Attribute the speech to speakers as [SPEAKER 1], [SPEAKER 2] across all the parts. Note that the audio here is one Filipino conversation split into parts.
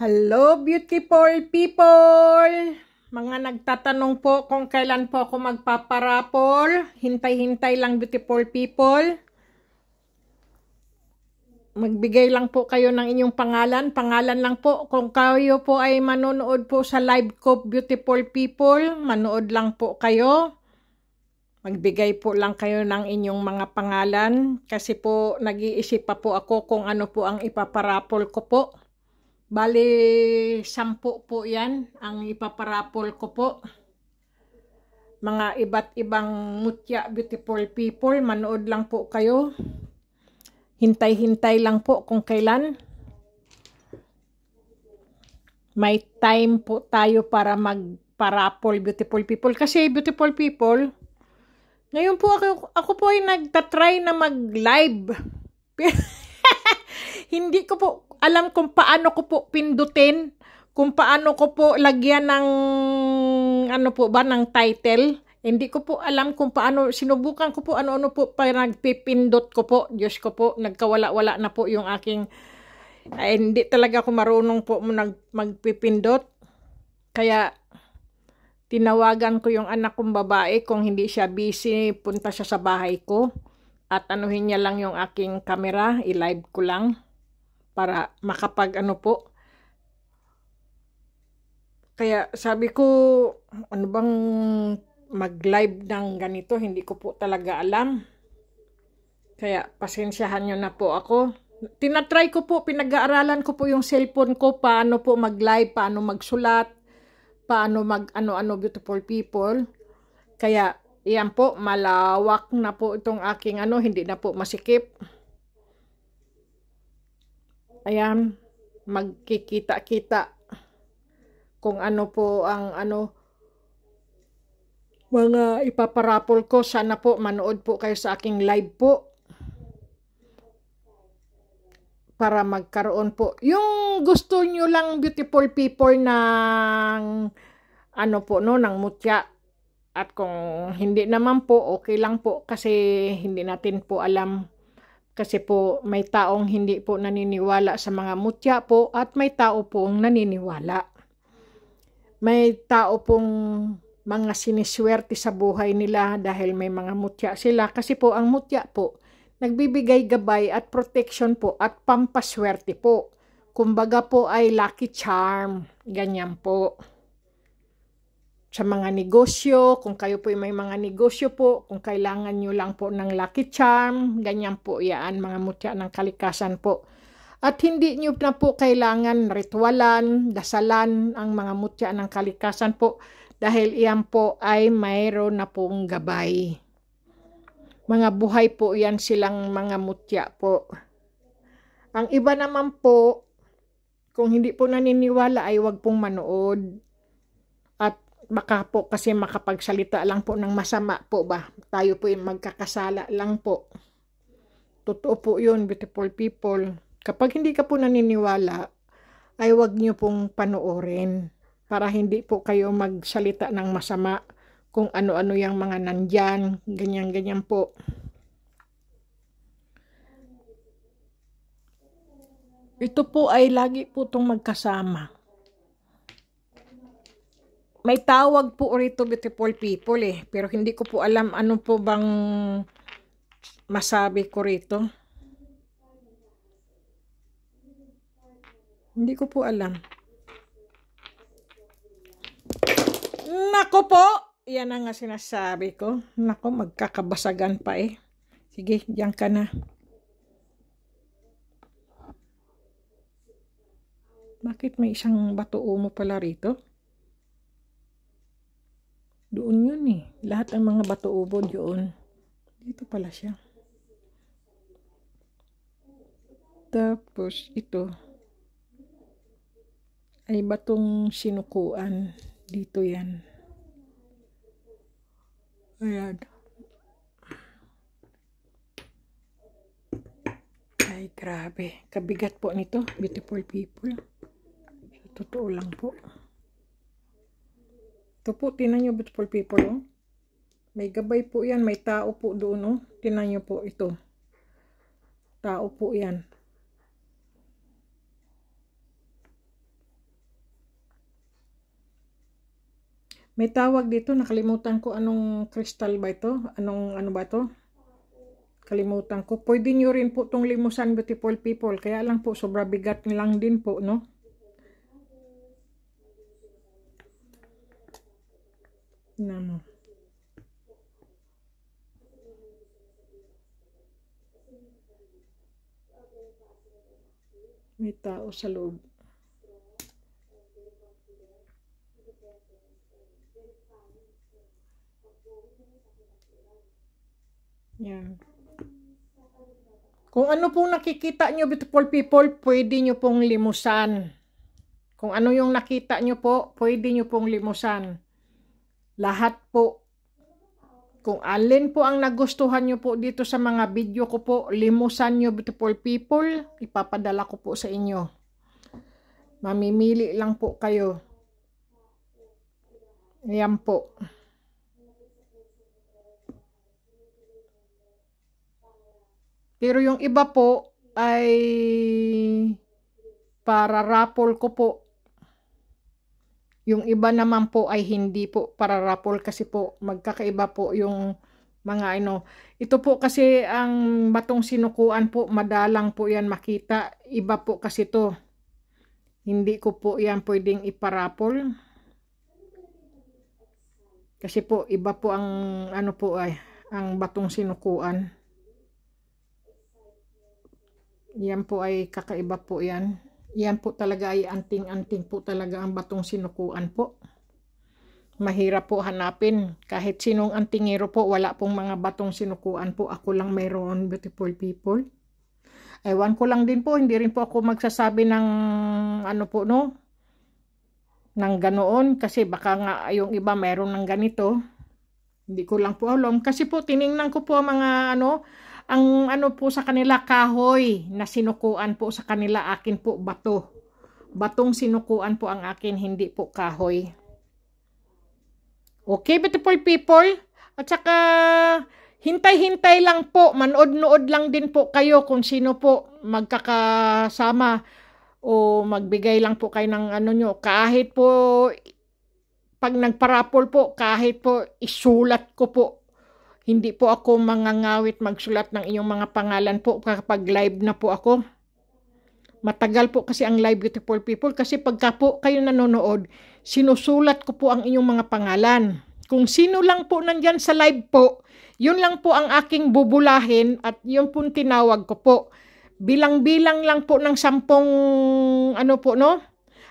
[SPEAKER 1] Hello beautiful people! Mga nagtatanong po kung kailan po ako magpaparapol. Hintay-hintay lang beautiful people. Magbigay lang po kayo ng inyong pangalan. Pangalan lang po kung kayo po ay manonood po sa live ko beautiful people. Manood lang po kayo. Magbigay po lang kayo ng inyong mga pangalan. Kasi po nag-iisip pa po ako kung ano po ang ipaparapol ko po. Bali, sampu po yan ang ipaparapol ko po. Mga iba't ibang mutya beautiful people, manood lang po kayo. Hintay-hintay lang po kung kailan. May time po tayo para magparapol beautiful people. Kasi beautiful people, ngayon po ako, ako po ay nagtatry na mag-live. Hindi ko po alam kung paano ko po pindutin, kung paano ko po lagyan ng ano po ba ng title. Hindi ko po alam kung paano, sinubukan ko po ano-ano po pa nagpipindot ko po. Diyos ko po, nagkawala-wala na po yung aking, ay, hindi talaga ako marunong po nag, magpipindot. Kaya, tinawagan ko yung anak kong babae kung hindi siya busy, punta siya sa bahay ko. At anuhin niya lang yung aking camera, i-live ko lang para makapag ano po. Kaya sabi ko, ano bang mag-live ng ganito, hindi ko po talaga alam. Kaya pasensyahan nyo na po ako. Tinatry ko po, pinag-aaralan ko po yung cellphone ko, paano po mag-live, paano magsulat, paano mag ano-ano beautiful people. Kaya iyan po, malawak na po itong aking ano, hindi na po masikip ayan, magkikita-kita kung ano po ang ano mga ipaparapol ko. Sana po manood po kayo sa aking live po para magkaroon po. Yung gusto nyo lang beautiful people ng ano po no, ng mutya. At kung hindi naman po, okay lang po kasi hindi natin po alam kasi po may taong hindi po naniniwala sa mga mutya po at may tao pong naniniwala. May tao pong mga siniswerte sa buhay nila dahil may mga mutya sila. Kasi po ang mutya po, nagbibigay gabay at protection po at pampaswerte po. Kumbaga po ay lucky charm, ganyan po sa mga negosyo, kung kayo po may mga negosyo po, kung kailangan nyo lang po ng lucky charm, ganyan po yan, mga mutya ng kalikasan po. At hindi nyo na po kailangan ritualan, dasalan ang mga mutya ng kalikasan po dahil iyan po ay mayroon na pong gabay. Mga buhay po yan silang mga mutya po. Ang iba naman po, kung hindi po naniniwala ay wag pong manood baka po kasi makapagsalita lang po ng masama po ba. Tayo po yung magkakasala lang po. Totoo po yun, beautiful people. Kapag hindi ka po naniniwala, ay wag nyo pong panoorin para hindi po kayo magsalita ng masama kung ano-ano yung mga nandyan, ganyan-ganyan po. Ito po ay lagi po itong magkasama may tawag po rito beautiful people eh. Pero hindi ko po alam ano po bang masabi ko rito. Hindi ko po alam. Nako po! Yan ang nga sinasabi ko. Nako, magkakabasagan pa eh. Sige, diyan ka na. Bakit may isang bato mo pala rito? Doon yun eh. Lahat ng mga bato ubod yun. Dito pala siya. Tapos ito ay batong sinukuan. Dito yan. Ayan. Ay, grabe. Kabigat po nito, beautiful people. Sa totoo lang po. Ito po, tinan nyo beautiful people, oh. May gabay po yan, may tao po doon, oh. Tinan nyo po ito. Tao po yan. May tawag dito, nakalimutan ko anong crystal ba ito? Anong ano ba ito? Kalimutan ko. Pwede nyo rin po itong limusan beautiful people. Kaya lang po, sobra bigat lang din po, no? Tingnan mo. May tao sa loob. Yan. Kung ano pong nakikita nyo, beautiful people, pwede nyo pong limusan. Kung ano yung nakita nyo po, pwede nyo pong limusan lahat po. Kung alin po ang nagustuhan nyo po dito sa mga video ko po, limusan nyo beautiful people, ipapadala ko po sa inyo. Mamimili lang po kayo. Ayan po. Pero yung iba po ay para raffle ko po yung iba naman po ay hindi po para rapol kasi po magkakaiba po yung mga ano. Ito po kasi ang batong sinukuan po madalang po yan makita. Iba po kasi to. Hindi ko po yan pwedeng iparapol. Kasi po iba po ang ano po ay ang batong sinukuan. Yan po ay kakaiba po yan. Yan po talaga ay anting-anting po talaga ang batong sinukuan po. Mahirap po hanapin. Kahit sinong antingero po, wala pong mga batong sinukuan po. Ako lang mayroon, beautiful people. Ewan ko lang din po, hindi rin po ako magsasabi ng ano po no, ng ganoon. Kasi baka nga yung iba mayroon ng ganito. Hindi ko lang po alam. Kasi po, tiningnan ko po mga ano, ang ano po sa kanila kahoy na sinukuan po sa kanila akin po bato. Batong sinukuan po ang akin, hindi po kahoy. Okay, beautiful people? At saka, hintay-hintay lang po, manood-nood lang din po kayo kung sino po magkakasama o magbigay lang po kayo ng ano nyo. Kahit po, pag nagparapol po, kahit po isulat ko po hindi po ako mangangawit magsulat ng inyong mga pangalan po kapag live na po ako. Matagal po kasi ang live beautiful people kasi pagka po kayo nanonood, sinusulat ko po ang inyong mga pangalan. Kung sino lang po nandyan sa live po, yun lang po ang aking bubulahin at yun po tinawag ko po. Bilang-bilang lang po ng sampung ano po no,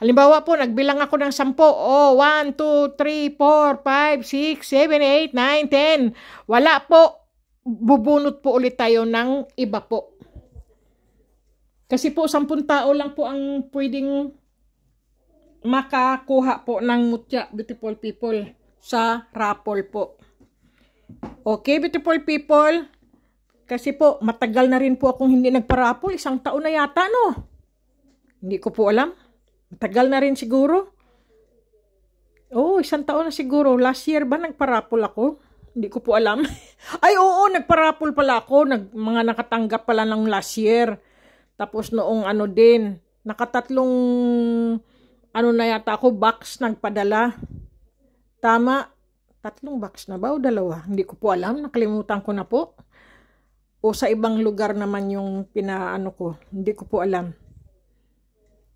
[SPEAKER 1] Halimbawa po, nagbilang ako ng 10. Oh, 1, 2, 3, 4, 5, 6, 7, 8, 9, 10. Wala po. Bubunot po ulit tayo ng iba po. Kasi po, 10 tao lang po ang pwedeng makakuha po ng mutya, beautiful people, sa raffle po. Okay, beautiful people? Kasi po, matagal na rin po akong hindi nagparapol. Isang taon na yata, no? Hindi ko po alam. Tagal na rin siguro. oh, isang taon na siguro. Last year ba nagparapol ako? Hindi ko po alam. Ay, oo, nagparapol pala ako. Nag, mga nakatanggap pala ng last year. Tapos noong ano din, nakatatlong ano na yata ako, box nagpadala. Tama, tatlong box na ba o dalawa? Hindi ko po alam, nakalimutan ko na po. O sa ibang lugar naman yung pinaano ko, hindi ko po alam.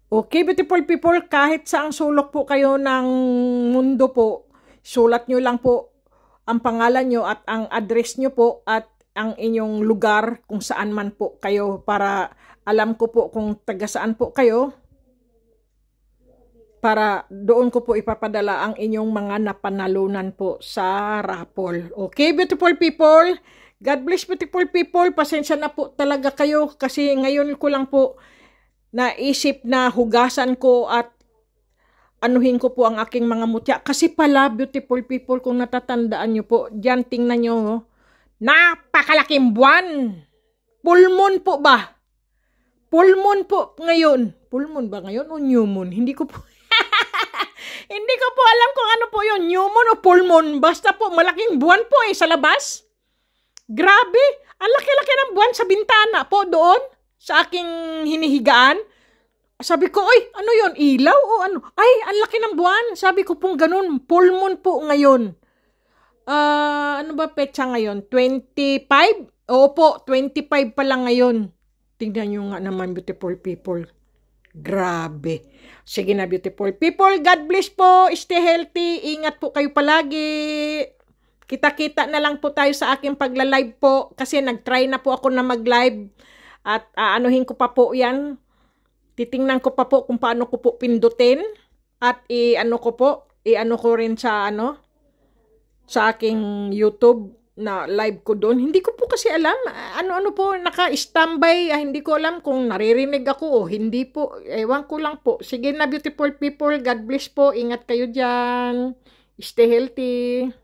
[SPEAKER 1] Okay, beautiful people, kahit sa ang sulok po kayo ng mundo po, sulat nyo lang po ang pangalan nyo at ang address nyo po at ang inyong lugar kung saan man po kayo para alam ko po kung taga saan po kayo para doon ko po ipapadala ang inyong mga napanalunan po sa raffle. Okay, beautiful people? God bless beautiful people. Pasensya na po talaga kayo kasi ngayon ko lang po naisip na hugasan ko at anuhin ko po ang aking mga mutya. Kasi pala, beautiful people, kung natatandaan nyo po, dyan tingnan nyo, oh. napakalaking buwan. Pulmon po ba? Pulmon po ngayon. Pulmon ba ngayon o new moon? Hindi ko po... Hindi ko po alam kung ano po yun, new moon o pulmon. Basta po, malaking buwan po eh sa labas. Grabe, ang laki-laki ng buwan sa bintana po doon sa aking hinihigaan. Sabi ko, ay, ano yon Ilaw o ano? Ay, ang laki ng buwan. Sabi ko pong ganun, full moon po ngayon. Uh, ano ba petsa ngayon? 25? Opo, 25 pa lang ngayon. Tingnan nyo nga naman, beautiful people. Grabe. Sige na, beautiful people. God bless po. Stay healthy. Ingat po kayo palagi. Kita-kita na lang po tayo sa aking pagla-live po kasi nag-try na po ako na mag-live. At aanuhin ko pa po yan. Titingnan ko pa po kung paano ko po pindutin. At i-ano ko po, i-ano ko rin sa ano, sa aking YouTube na live ko doon. Hindi ko po kasi alam. Ano-ano po, naka-standby. Ah, hindi ko alam kung naririnig ako o hindi po. Ewan ko lang po. Sige na, beautiful people. God bless po. Ingat kayo dyan. Stay healthy.